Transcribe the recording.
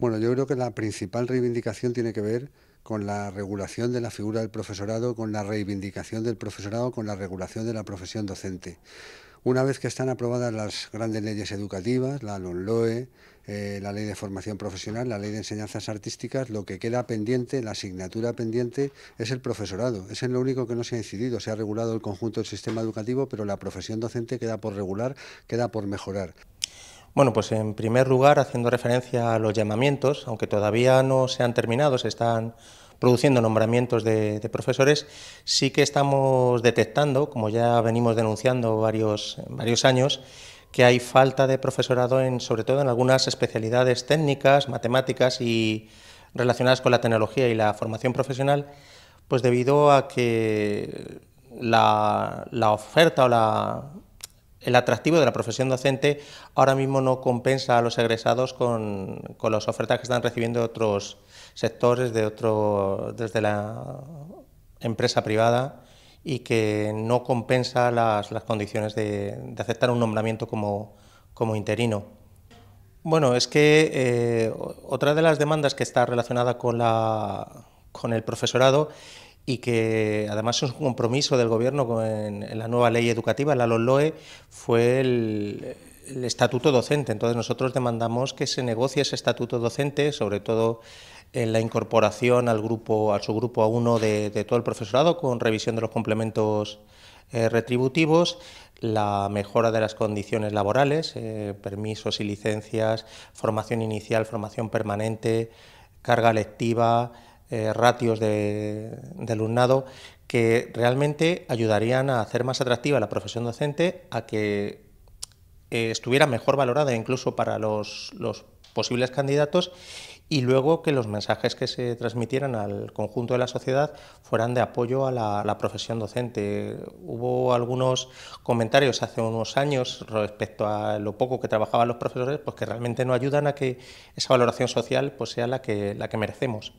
Bueno, yo creo que la principal reivindicación tiene que ver con la regulación de la figura del profesorado, con la reivindicación del profesorado, con la regulación de la profesión docente. Una vez que están aprobadas las grandes leyes educativas, la LONLOE, eh, la ley de formación profesional, la ley de enseñanzas artísticas, lo que queda pendiente, la asignatura pendiente, es el profesorado. Es en lo único que no se ha incidido. Se ha regulado el conjunto del sistema educativo, pero la profesión docente queda por regular, queda por mejorar. Bueno, pues en primer lugar, haciendo referencia a los llamamientos, aunque todavía no se han terminado, se están produciendo nombramientos de, profesores, sí que estamos detectando, como ya venimos denunciando varios, varios años, que hay falta de profesorado, en, sobre todo en algunas especialidades técnicas, matemáticas y relacionadas con la tecnología y la formación profesional, pues debido a que la oferta o la, el atractivo de la profesión docente ahora mismo no compensa a los egresados con, las ofertas que están recibiendo otros sectores, de otro, desde la empresa privada, y que no compensa las, condiciones de, aceptar un nombramiento como, como interino. Bueno, es que eh, otra de las demandas que está relacionada con, la, con el profesorado y que además es un compromiso del Gobierno con, en la nueva ley educativa, la LOLOE, fue el, estatuto docente. Entonces nosotros demandamos que se negocie ese estatuto docente, sobre todo en la incorporación al grupo, al subgrupo A1 de, todo el profesorado, con revisión de los complementos eh, retributivos, la mejora de las condiciones laborales, eh, permisos y licencias, formación inicial, formación permanente, carga lectiva. Eh, ratios de, alumnado que realmente ayudarían a hacer más atractiva la profesión docente, a que eh, estuviera mejor valorada incluso para los, posibles candidatos y luego que los mensajes que se transmitieran al conjunto de la sociedad fueran de apoyo a la, profesión docente. Hubo algunos comentarios hace unos años respecto a lo poco que trabajaban los profesores, pues que realmente no ayudan a que esa valoración social pues, sea la que, la que merecemos.